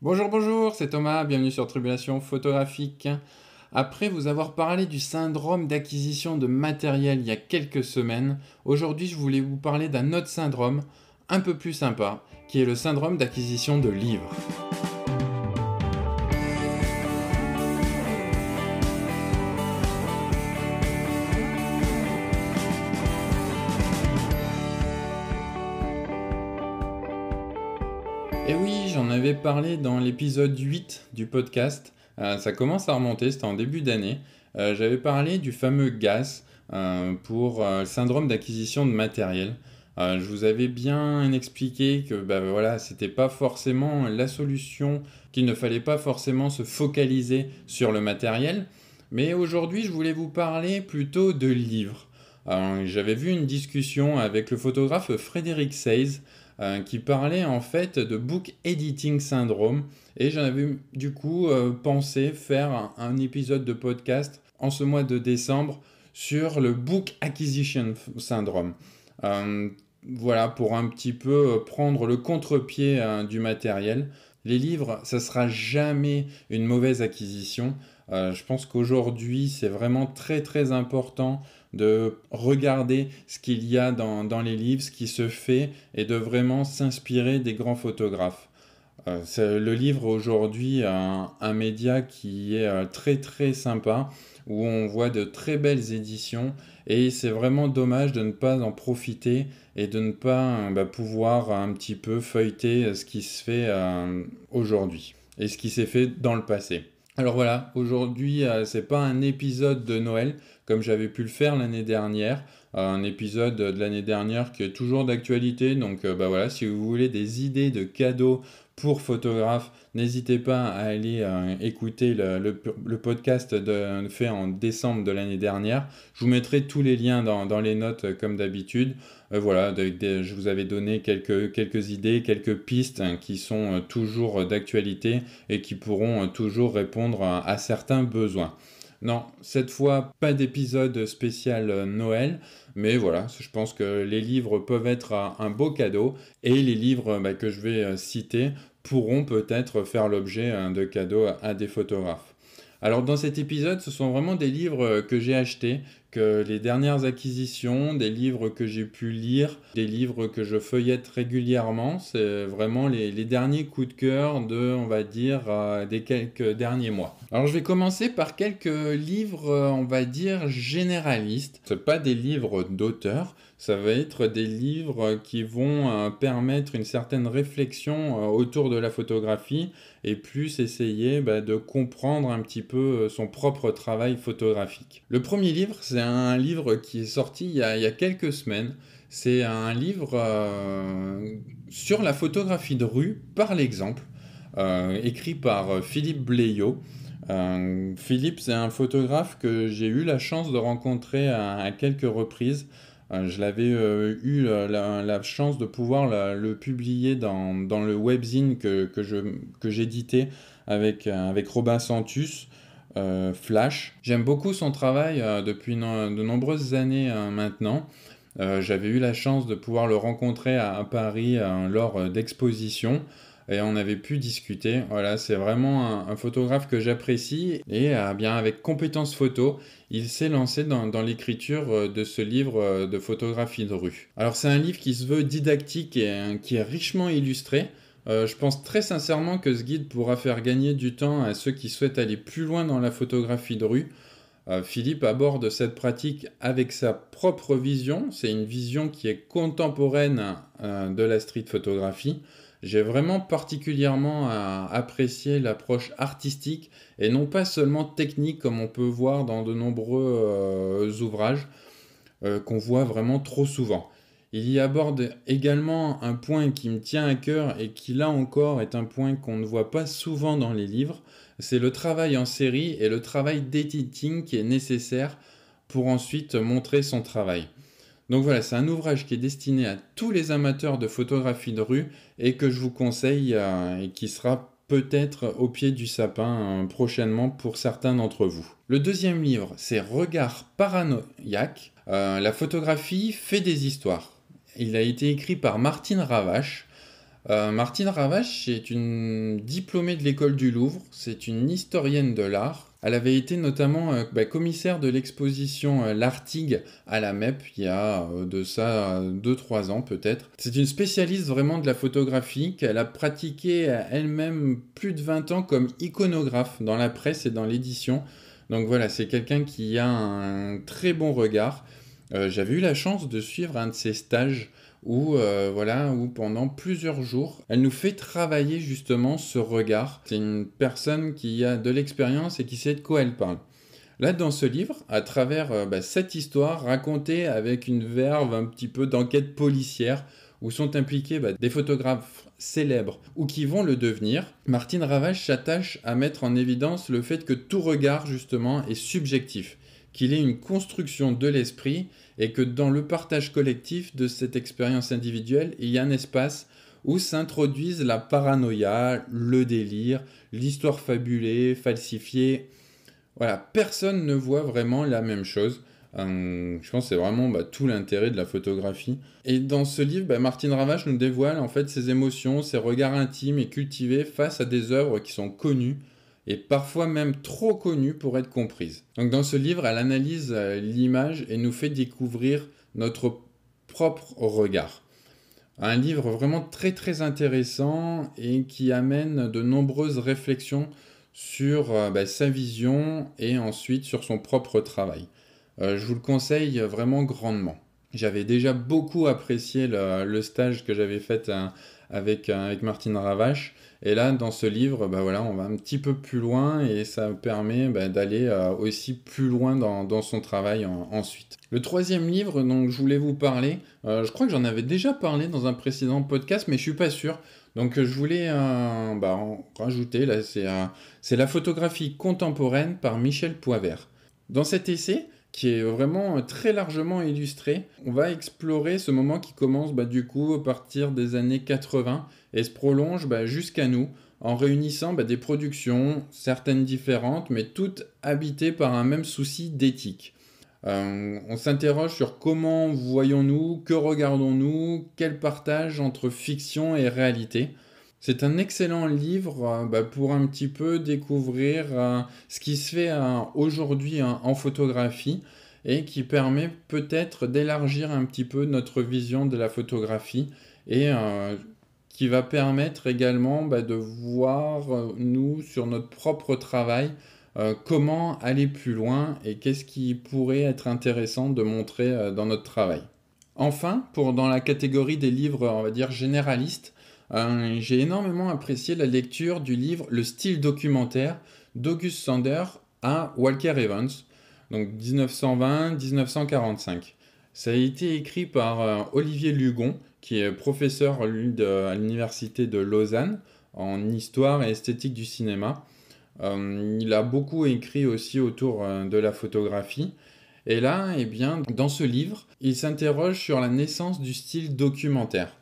Bonjour, bonjour, c'est Thomas, bienvenue sur Tribulation Photographique. Après vous avoir parlé du syndrome d'acquisition de matériel il y a quelques semaines, aujourd'hui je voulais vous parler d'un autre syndrome, un peu plus sympa, qui est le syndrome d'acquisition de livres. parlé dans l'épisode 8 du podcast. Euh, ça commence à remonter, c'était en début d'année. Euh, j'avais parlé du fameux GAS euh, pour le syndrome d'acquisition de matériel. je vous avais bien expliqué que bah, voilà, c'était pas forcément la solution, qu'il ne fallait pas forcément se focaliser sur le matériel. Mais aujourd'hui, je voulais vous parler plutôt de livres. J'avais vu une discussion avec le photographe Frédéric Seize. Euh, qui parlait en fait de book editing syndrome. Et j'en avais du coup euh, pensé faire un, épisode de podcast en ce mois de décembre sur le book acquisition syndrome. Euh, voilà, pour un petit peu prendre le contre-pied du matériel. Les livres, ça sera jamais une mauvaise acquisition. je pense qu'aujourd'hui, c'est vraiment très très important de regarder ce qu'il y a dans, les livres, ce qui se fait, et de vraiment s'inspirer des grands photographes. Euh, le livre aujourd'hui a un média qui est euh, très très sympa, où on voit de très belles éditions, et c'est vraiment dommage de ne pas en profiter et de ne pas euh, bah, pouvoir un petit peu feuilleter ce qui se fait aujourd'hui et ce qui s'est fait dans le passé. Alors voilà, aujourd'hui, euh, c'est pas un épisode de Noël comme j'avais pu le faire l'année dernière, euh, un épisode de l'année dernière qui est toujours d'actualité. Donc euh, bah voilà, si vous voulez des idées de cadeaux pour photographe, N'hésitez pas à aller euh, écouter le, podcast fait en décembre de l'année dernière. Je vous mettrai tous les liens dans, les notes euh, comme d'habitude. Euh, voilà, je vous avais donné quelques, idées, quelques pistes hein, qui sont toujours d'actualité et qui pourront toujours répondre à certains besoins. Non, cette fois, pas d'épisode spécial euh, Noël, mais voilà, je pense que les livres peuvent être un beau cadeau, et les livres bah, que je vais euh, citer pourront peut-être faire l'objet hein, de cadeaux à des photographes. Alors dans cet épisode, ce sont vraiment des livres euh, que j'ai achetés, que les dernières acquisitions, des livres que j'ai pu lire, des livres que je feuillette régulièrement. C'est euh, vraiment les, derniers coups de cœur de, on va dire, des quelques derniers mois. Alors je vais commencer par quelques livres, euh, on va dire, généralistes. Ce ne sont pas des livres d'auteurs ça va être des livres qui vont euh, permettre une certaine réflexion euh, autour de la photographie et plus essayer bah, de comprendre un petit peu euh, son propre travail photographique. Le premier livre, c'est un livre qui est sorti il y a, quelques semaines. C'est un livre sur la photographie de rue par l'exemple, écrit par Philippe Blayot. Philippe, c'est un photographe que j'ai eu la chance de rencontrer à quelques reprises. Euh, je l'avais euh, eu euh, la, chance de pouvoir le publier dans, le webzine que, que j'éditais avec, Robin Santus. Flash. J'aime beaucoup son travail depuis de nombreuses années maintenant. J'avais eu la chance de pouvoir le rencontrer à, à Paris lors d'expositions et on avait pu discuter. Voilà, c'est vraiment un, photographe que j'apprécie et euh, bien avec compétence photo, il s'est lancé dans, l'écriture euh, de ce livre euh, de photographie de rue. Alors c'est un livre qui se veut didactique et hein, qui est richement illustré. je pense très sincèrement que ce guide pourra faire gagner du temps à ceux qui souhaitent aller plus loin dans la photographie de rue. Philippe aborde cette pratique avec sa propre vision. C'est une vision qui est contemporaine de la street photographie j'ai vraiment particulièrement apprécié l'approche artistique et non pas seulement technique comme on peut voir dans de nombreux euh, ouvrages euh, qu'on voit vraiment trop souvent. Il y aborde également un point qui me tient à cœur et qui là encore est un point qu'on ne voit pas souvent dans les livres, c'est le travail en série et le travail d'éditing qui est nécessaire pour ensuite montrer son travail. Donc voilà, c'est un ouvrage qui est destiné à tous les amateurs de photographie de rue et que je vous conseille euh, et qui sera peut-être au pied du sapin euh, prochainement pour certains d'entre vous. Le deuxième livre, c'est Regard paranoïaque. Euh, la photographie fait des histoires. Il a été écrit par Martine Ravache. Martine Ravache est une diplômée de l'école du Louvre, c'est une historienne de l'art elle avait été notamment euh, bah, commissaire de l'exposition euh, L'Artigue à la MEP il y a euh, de ça 2-3 ans peut-être. C'est une spécialiste vraiment de la photographie qu'elle a pratiqué elle-même plus de 20 ans comme iconographe dans la presse et dans l'édition. Donc voilà, c'est quelqu'un qui a un très bon regard. J'avais eu la chance de suivre un de ses stages où, euh, voilà, pendant plusieurs jours, elle nous fait travailler justement ce regard. C'est une personne qui a de l'expérience et qui sait de quoi elle parle. Là, dans ce livre, à travers euh, bah, cette histoire racontée avec une verve un petit peu d'enquête policière, où sont impliqués bah, des photographes célèbres ou qui vont le devenir, Martine Ravage s'attache à mettre en évidence le fait que tout regard, justement, est subjectif qu'il est une construction de l'esprit et que dans le partage collectif de cette expérience individuelle, il y a un espace où s'introduisent la paranoïa, le délire, l'histoire fabulée, falsifiée. Voilà, personne ne voit vraiment la même chose. Hum, je pense que c'est vraiment bah, tout l'intérêt de la photographie. Et dans ce livre, bah, Martine Ravage nous dévoile en fait ses émotions, ses regards intimes et cultivés face à des œuvres qui sont connues, et parfois même trop connue pour être comprise. Donc dans ce livre, elle analyse euh, l'image et nous fait découvrir notre propre regard. Un livre vraiment très très intéressant et qui amène de nombreuses réflexions sur euh, bah, sa vision et ensuite sur son propre travail. Euh, je vous le conseille vraiment grandement. J'avais déjà beaucoup apprécié le, stage que j'avais fait hein, avec, avec Martine Ravache et là, dans ce livre, bah voilà, on va un petit peu plus loin et ça permet bah, d'aller euh, aussi plus loin dans, son travail ensuite. Le troisième livre dont je voulais vous parler, euh, je crois que j'en avais déjà parlé dans un précédent podcast, mais je suis pas sûr. Donc je voulais euh, bah, en rajouter, là, c'est La photographie contemporaine par Michel Poivert. Dans cet essai, qui est vraiment très largement illustré. On va explorer ce moment qui commence bah, du coup à partir des années 80 et se prolonge bah, jusqu'à nous en réunissant bah, des productions, certaines différentes, mais toutes habitées par un même souci d'éthique. Euh, on s'interroge sur comment voyons-nous, que regardons-nous, quel partage entre fiction et réalité. C'est un excellent livre euh, bah, pour un petit peu découvrir euh, ce qui se fait aujourd'hui hein, en photographie et qui permet peut-être d'élargir un petit peu notre vision de la photographie et qui va permettre également bah, de voir, euh, nous, sur notre propre travail, euh, comment aller plus loin et qu'est-ce qui pourrait être intéressant de montrer euh, dans notre travail. Enfin, pour dans la catégorie des livres, on va dire généralistes, j'ai énormément apprécié la lecture du livre Le style documentaire d'August Sander à Walker Evans, donc 1920-1945. Ça a été écrit par Olivier Lugon qui est professeur à l'université de Lausanne en histoire et esthétique du cinéma. Euh, il a beaucoup écrit aussi autour euh, de la photographie. Et là, eh bien, dans ce livre, il s'interroge sur la naissance du style documentaire.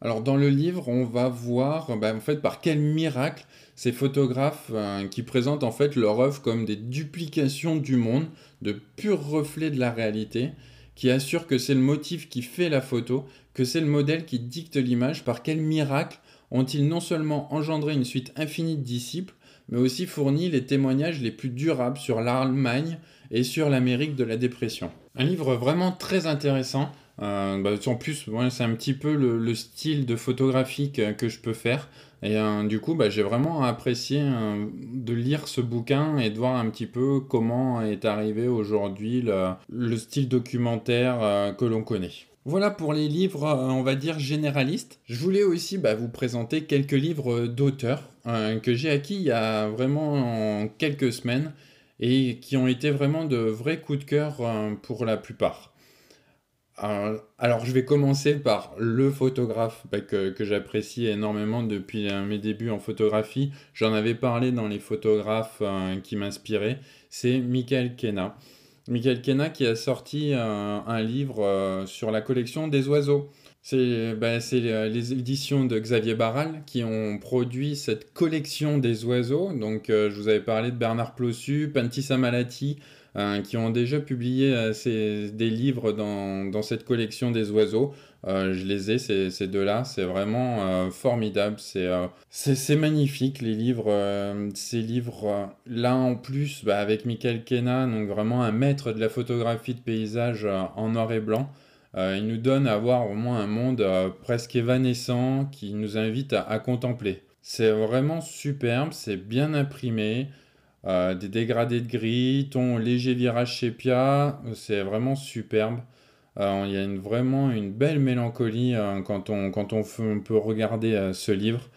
Alors dans le livre, on va voir ben, en fait par quel miracle ces photographes euh, qui présentent en fait leur œuvre comme des duplications du monde, de purs reflets de la réalité, qui assurent que c'est le motif qui fait la photo, que c'est le modèle qui dicte l'image, par quel miracle ont-ils non seulement engendré une suite infinie de disciples, mais aussi fourni les témoignages les plus durables sur l'Allemagne et sur l'Amérique de la Dépression. Un livre vraiment très intéressant. Euh, bah, en plus, c'est un petit peu le, style de photographie euh, que, je peux faire. Et euh, du coup, bah, j'ai vraiment apprécié euh, de lire ce bouquin et de voir un petit peu comment est arrivé aujourd'hui le style documentaire que l'on connaît. Voilà pour les livres, euh, on va dire, généralistes. Je voulais aussi bah, vous présenter quelques livres euh, d'auteurs euh, que j'ai acquis il y a vraiment quelques semaines et qui ont été vraiment de vrais coups de cœur pour la plupart. Alors, je vais commencer par le photographe bah, que, j'apprécie énormément depuis mes débuts en photographie. J'en avais parlé dans les photographes qui m'inspiraient. C'est Michael Kenna. Michael Kenna qui a sorti euh, un, livre euh, sur la collection des oiseaux. C'est bah, euh, les éditions de Xavier Barral qui ont produit cette collection des oiseaux. Donc, je vous avais parlé de Bernard Plossu, Pantissa Malati, Hein, qui ont déjà publié euh, des livres dans, cette collection des oiseaux. Euh, je les ai, ces, deux-là. C'est vraiment euh, formidable. C'est magnifique, les livres. ces livres-là, en plus, bah, avec Michael Kenna, donc vraiment un maître de la photographie de paysage en noir et blanc. il nous donne à voir au moins un monde presque évanescent qui nous invite à contempler. C'est vraiment superbe, c'est bien imprimé, euh, des dégradés de gris, ton léger virage sépia, euh, c'est vraiment superbe. Euh, il y a vraiment une belle mélancolie quand, on, quand on, peut regarder ce livre.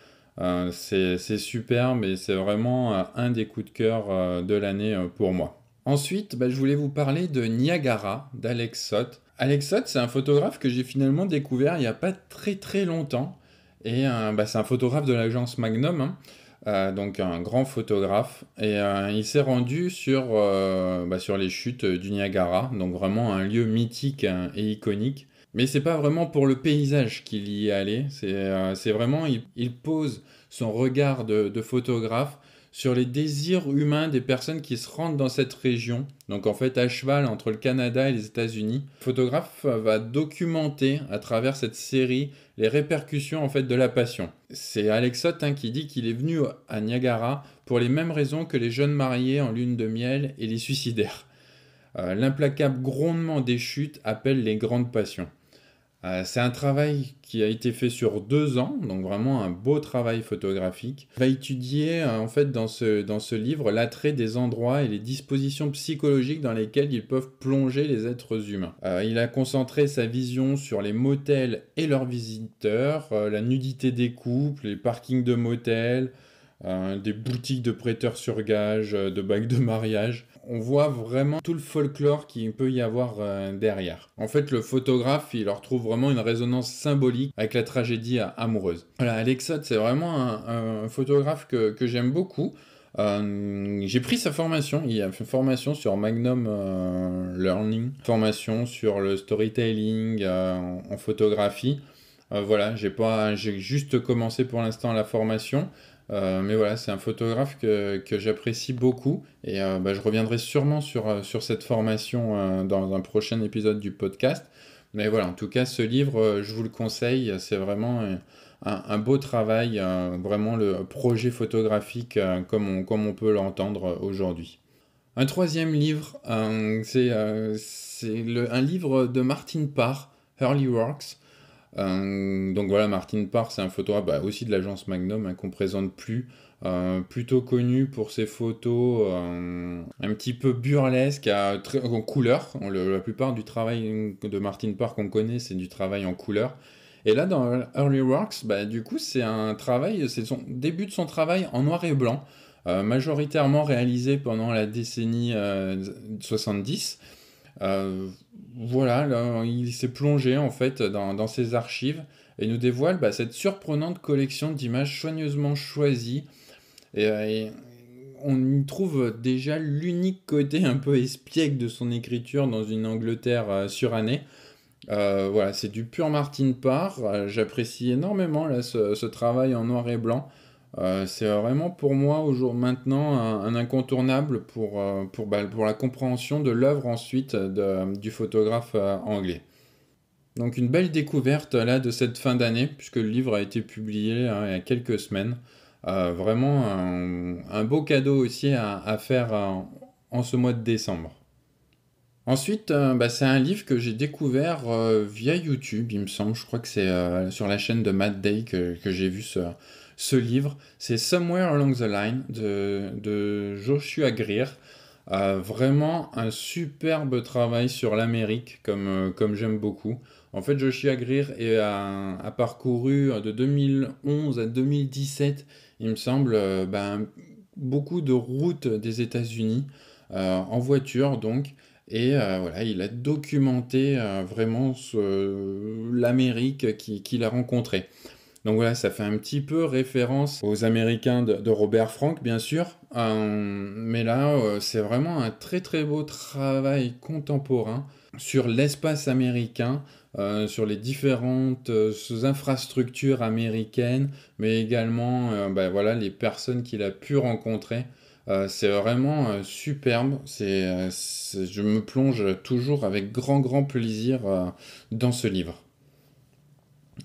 c'est superbe et c'est vraiment un des coups de cœur de l'année pour moi. Ensuite, bah, je voulais vous parler de Niagara d'Alex Sott. Alex Sott, c'est un photographe que j'ai finalement découvert il n'y a pas très très longtemps. Et bah, c'est un photographe de l'agence Magnum. Hein. Euh, donc un grand photographe, et euh, il s'est rendu euh, bah, sur, les chutes du Niagara, donc vraiment un lieu mythique hein, et iconique. Mais c'est pas vraiment pour le paysage qu'il y est allé, c'est vraiment, il, pose son regard de photographe sur les désirs humains des personnes qui se rendent dans cette région. Donc en fait, à cheval entre le Canada et les États-Unis, le photographe va documenter à travers cette série les répercussions en fait de la passion. C'est Alexotte hein, qui dit qu'il est venu à Niagara pour les mêmes raisons que les jeunes mariés en lune de miel et les suicidaires. Euh, l'implacable grondement des chutes appelle les grandes passions. Euh, c'est un travail qui a été fait sur deux ans, donc vraiment un beau travail photographique. Il va étudier euh, en fait dans ce, livre l'attrait des endroits et les dispositions psychologiques dans lesquelles ils peuvent plonger les êtres humains. Euh, il a concentré sa vision sur les motels et leurs visiteurs, la nudité des couples, les parkings de motels, des boutiques de prêteurs sur gage, de bagues de mariage on voit vraiment tout le folklore qu'il peut y avoir euh, derrière. En fait, le photographe, il leur vraiment une résonance symbolique avec la tragédie euh, amoureuse. Voilà, c'est vraiment un, photographe que, j'aime beaucoup. Euh, j'ai pris sa formation. Il a fait une formation sur Magnum Learning, formation sur le storytelling en photographie. Euh, voilà, j'ai juste commencé pour l'instant la formation. Euh, mais voilà, c'est un photographe que, j'apprécie beaucoup et euh, bah, je reviendrai sûrement sur, cette formation dans un prochain épisode du podcast. Mais voilà, en tout cas, ce livre, je vous le conseille, c'est vraiment un, beau travail, vraiment le projet photographique comme, on, comme on peut l'entendre aujourd'hui. Un troisième livre, c'est un livre de Martin Parr, Early Works. Euh, donc voilà, Martin Parr, c'est un photographe bah, aussi de l'agence Magnum qu'on hein, qu'on présente plus, euh, plutôt connu pour ses photos euh, un petit peu burlesques très, en couleur. la plupart du travail de Martin Parr qu'on connaît, c'est du travail en couleur. Et là, dans Early Works, bah, du coup, c'est un travail, c'est son début de son travail en noir et blanc, majoritairement réalisé pendant la décennie 70. Euh, voilà, il s'est plongé en fait dans, ses archives et nous dévoile bah, cette surprenante collection d'images soigneusement choisies. Euh, et, on y trouve déjà l'unique côté un peu espiègle de son écriture dans une Angleterre euh, surannée. voilà, c'est du pur Martin Parr. J'apprécie énormément ce, travail en noir et blanc. Euh, c'est vraiment pour moi aujourd'hui maintenant un, incontournable euh, bah, pour, la compréhension de l'œuvre ensuite euh, du photographe anglais. Donc une belle découverte là de cette fin d'année, puisque le livre a été publié hein, il y a quelques semaines. vraiment un, beau cadeau aussi à, faire en ce mois de décembre. Ensuite, euh, bah, c'est un livre que j'ai découvert euh, via YouTube, il me semble. Je crois que c'est euh, sur la chaîne de Matt Day que, j'ai vu ce, livre. C'est Somewhere Along the Line de, Joshua Greer. vraiment un superbe travail sur l'Amérique, comme, j'aime beaucoup. En fait, Joshua Greer a, parcouru de 2011 à 2017, il me semble, ben, beaucoup de routes des États-Unis, en voiture donc. Et euh, voilà, il a documenté euh, vraiment l'Amérique qu'il a rencontrée. Donc voilà, ça fait un petit peu référence aux Américains de, Robert Frank, bien sûr. Euh, mais là, c'est vraiment un très très beau travail contemporain sur l'espace américain, sur les différentes infrastructures américaines, mais également ben voilà, les personnes qu'il a pu rencontrer. Euh, c'est vraiment euh, superbe. Euh, c'est, je me plonge toujours avec grand, grand plaisir dans ce livre.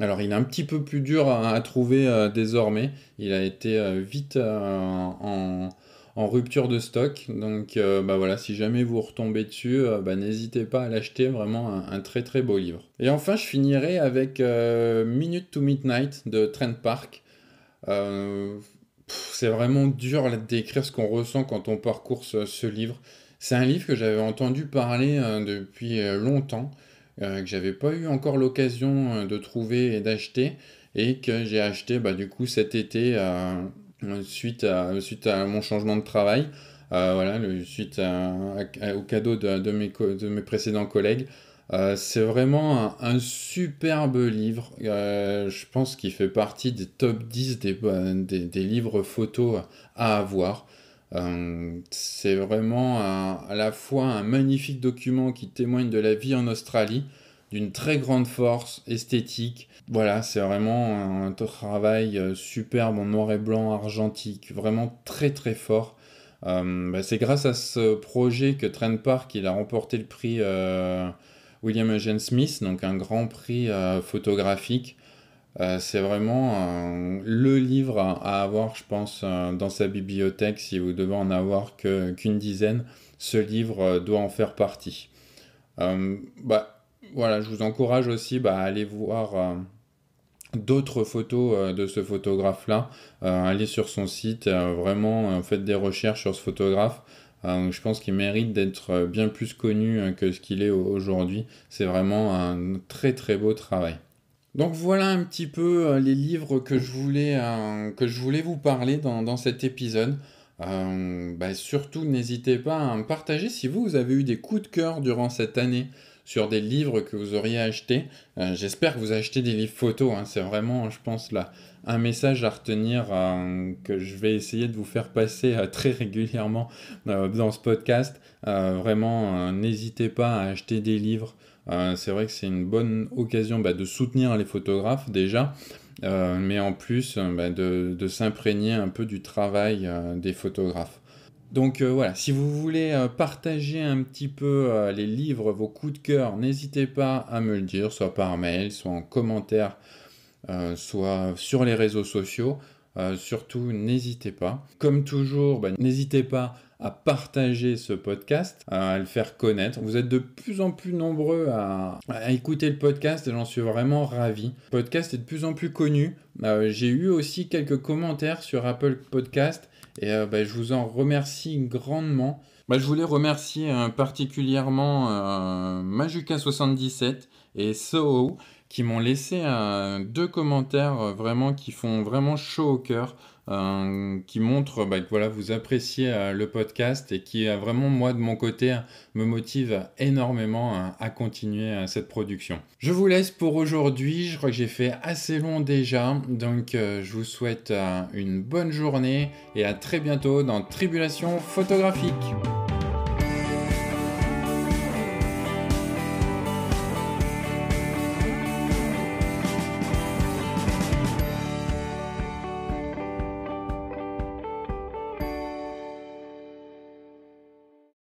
Alors, il est un petit peu plus dur à, trouver désormais. Il a été vite en, rupture de stock. Donc bah voilà, si jamais vous retombez dessus, bah n'hésitez pas à l'acheter, vraiment un, très très beau livre. Et enfin, je finirai avec Minute to Midnight de Trent Park c'est vraiment dur décrire ce qu'on ressent quand on parcourt ce, livre. C'est un livre que j'avais entendu parler euh, depuis euh, longtemps, euh, que j'avais pas eu encore l'occasion de trouver et d'acheter, et que j'ai acheté bah, du coup cet été suite à, suite, à, mon changement de travail, voilà, suite au cadeau de mes précédents collègues. Euh, c'est vraiment un, superbe livre. Euh, je pense qu'il fait partie des top 10 euh, des, livres photos à avoir. c'est vraiment à la fois un magnifique document qui témoigne de la vie en Australie, d'une très grande force esthétique. Voilà, c'est vraiment un travail superbe en noir et blanc argentique, vraiment très très fort. Bah, c'est grâce à ce projet que Trend Park il a remporté le prix William Eugene Smith, donc un grand prix euh, photographique. Euh, c'est vraiment euh, le livre à avoir, je pense, dans sa bibliothèque, si vous devez en avoir qu'une dizaine. Ce livre doit en faire partie. bah, voilà, je vous encourage aussi bah, à aller voir d'autres photos de ce photographe là aller allez sur son site vraiment faites des recherches sur ce photographe euh, je pense qu'il mérite d'être euh, bien plus connu euh, que ce qu'il est aujourd'hui. C'est vraiment un très très beau travail. Donc voilà un petit peu les livres que je voulais, que vous parler dans, cet épisode. Bah, surtout, n'hésitez pas à me partager si vous, vous avez eu des coups de cœur durant cette année sur des livres que vous auriez achetés. Euh, j'espère que vous achetez des livres photos. Hein. C'est vraiment, je pense, là, un message à retenir euh, que je vais essayer de vous faire passer euh, très régulièrement dans ce podcast. vraiment, n'hésitez pas à acheter des livres. c'est vrai que c'est une bonne occasion bah, de soutenir les photographes déjà, mais en plus bah, de s'imprégner un peu du travail des photographes. Donc euh, voilà, si vous voulez euh, partager un petit peu euh, les livres, vos coups de cœur, n'hésitez pas à me le dire, soit par mail, soit en commentaire, soit sur les réseaux sociaux. surtout, n'hésitez pas. Comme toujours, bah, n'hésitez pas à partager ce podcast, à le faire connaître. Vous êtes de plus en plus nombreux à, écouter le podcast et j'en suis vraiment ravi. Le podcast est de plus en plus connu. J'ai eu aussi quelques commentaires sur Apple Podcast et euh, bah, je vous en remercie grandement. Bah, je voulais remercier euh, particulièrement euh, Majuka77 et Soho qui m'ont laissé deux commentaires vraiment qui font vraiment chaud au cœur. Euh, qui montre bah, que voilà, vous appréciez euh, le podcast et qui euh, vraiment, moi, de mon côté, me motive énormément à continuer cette production. Je vous laisse pour aujourd'hui. Je crois que j'ai fait assez long déjà. Donc, je vous souhaite une bonne journée et à très bientôt dans Tribulation photographique.